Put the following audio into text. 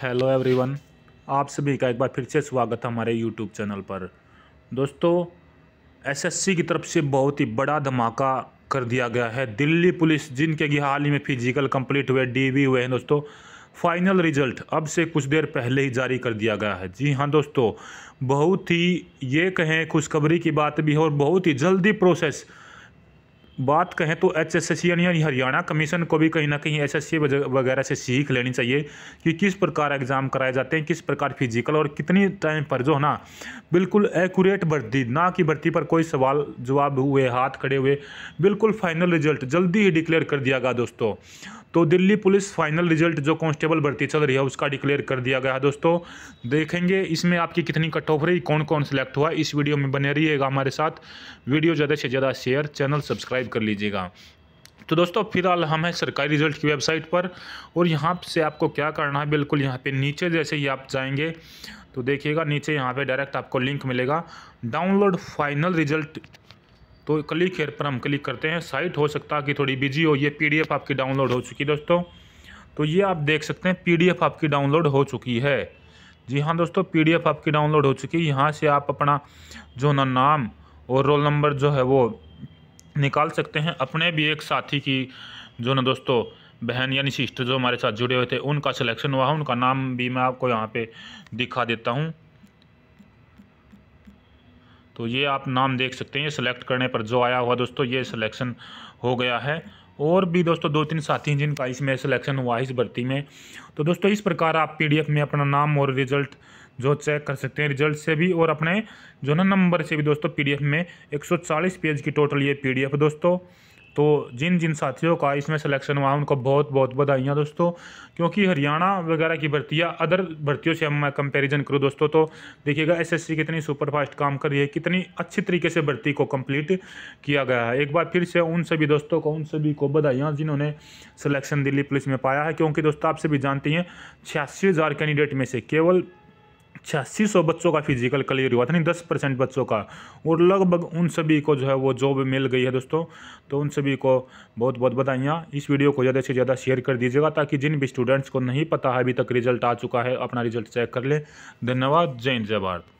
hello everyone आप सभी का एक बार फिर से स्वागत है हमारे यूट्यूब चैनल पर दोस्तों एसएससी की तरफ से बहुत ही बड़ा धमाका कर दिया गया है दिल्ली पुलिस जिनके कि हाल ही में फिजिकल कंप्लीट हुए डीवी हुए हैं दोस्तों फाइनल रिजल्ट अब से कुछ देर पहले ही जारी कर दिया गया है जी हाँ दोस्तों बहुत ही ये कहें खुशखबरी की बात भी है और बहुत ही जल्दी प्रोसेस बात कहें तो एच एस एस सी यानी हरियाणा कमीशन को भी कहीं ना कहीं एस एस सी वगैरह से सीख लेनी चाहिए कि किस प्रकार एग्ज़ाम कराए जाते हैं किस प्रकार फिजिकल और कितनी टाइम पर जो है ना बिल्कुल एक्यूरेट भर्ती ना कि भर्ती पर कोई सवाल जवाब हुए हाथ खड़े हुए बिल्कुल फाइनल रिजल्ट जल्दी ही डिक्लेयर कर दिया गया दोस्तों तो दिल्ली पुलिस फाइनल रिजल्ट जो कांस्टेबल भर्ती चल रही है उसका डिक्लेयर कर दिया गया है दोस्तों देखेंगे इसमें आपकी कितनी कट ऑफ रही कौन कौन सेलेक्ट हुआ इस वीडियो में बने रहिएगा हमारे साथ वीडियो ज़्यादा से ज़्यादा शेयर चैनल सब्सक्राइब कर लीजिएगा तो दोस्तों फिलहाल हम हैं सरकारी रिजल्ट की वेबसाइट पर और यहाँ से आपको क्या करना है बिल्कुल यहाँ पे नीचे जैसे ही आप जाएंगे तो देखिएगा नीचे यहाँ पे डायरेक्ट आपको लिंक मिलेगा डाउनलोड फाइनल रिजल्ट तो क्लिक हेयर पर हम क्लिक करते हैं साइट हो सकता है कि थोड़ी बिजी हो ये पीडीएफ आपकी डाउनलोड हो चुकी है दोस्तों तो ये आप देख सकते हैं पीडीएफ आपकी डाउनलोड हो चुकी है जी हाँ दोस्तों पीडीएफ आपकी डाउनलोड हो चुकी है यहाँ से आप अपना जो ना नाम और रोल नंबर जो है वो निकाल सकते हैं अपने भी एक साथी की जो ना दोस्तों बहन यानी सिस्टर जो हमारे साथ जुड़े हुए थे उनका सिलेक्शन हुआ उनका नाम भी मैं आपको यहाँ पे दिखा देता हूँ तो ये आप नाम देख सकते हैं ये सिलेक्ट करने पर जो आया हुआ दोस्तों ये सिलेक्शन हो गया है और भी दोस्तों दो तीन साथी हैं जिनका इसमें सिलेक्शन हुआ है इस भर्ती में तो दोस्तों इस प्रकार आप पीडीएफ में अपना नाम और रिजल्ट जो चेक कर सकते हैं रिजल्ट से भी और अपने जो ना नंबर से भी दोस्तों पीडीएफ में 140 पेज की टोटल ये पीडीएफ दोस्तों तो जिन जिन साथियों का इसमें सिलेक्शन हुआ उनको बहुत बहुत बधाइयाँ दोस्तों क्योंकि हरियाणा वगैरह की भर्तियाँ अदर भर्तियों से हम मैं कंपेरिजन करूँ दोस्तों तो देखिएगा एसएससी कितनी सुपर फास्ट काम कर रही है कितनी अच्छी तरीके से भर्ती को कंप्लीट किया गया है एक बार फिर से उन सभी दोस्तों को उन सभी को बधाइयाँ जिन्होंने सिलेक्शन दिल्ली पुलिस में पाया है क्योंकि दोस्तों आप सभी जानते हैं छियासी कैंडिडेट में से केवल छियासी सौ बच्चों का फिजिकल क्लियर हुआ था नहीं दस परसेंट बच्चों का और लगभग उन सभी को जो है वो जॉब मिल गई है दोस्तों तो उन सभी को बहुत बहुत बधाइयाँ इस वीडियो को ज़्यादा से ज़्यादा शेयर कर दीजिएगा ताकि जिन भी स्टूडेंट्स को नहीं पता है अभी तक रिजल्ट आ चुका है अपना रिजल्ट चेक कर लें धन्यवाद जय हिंद जय भारत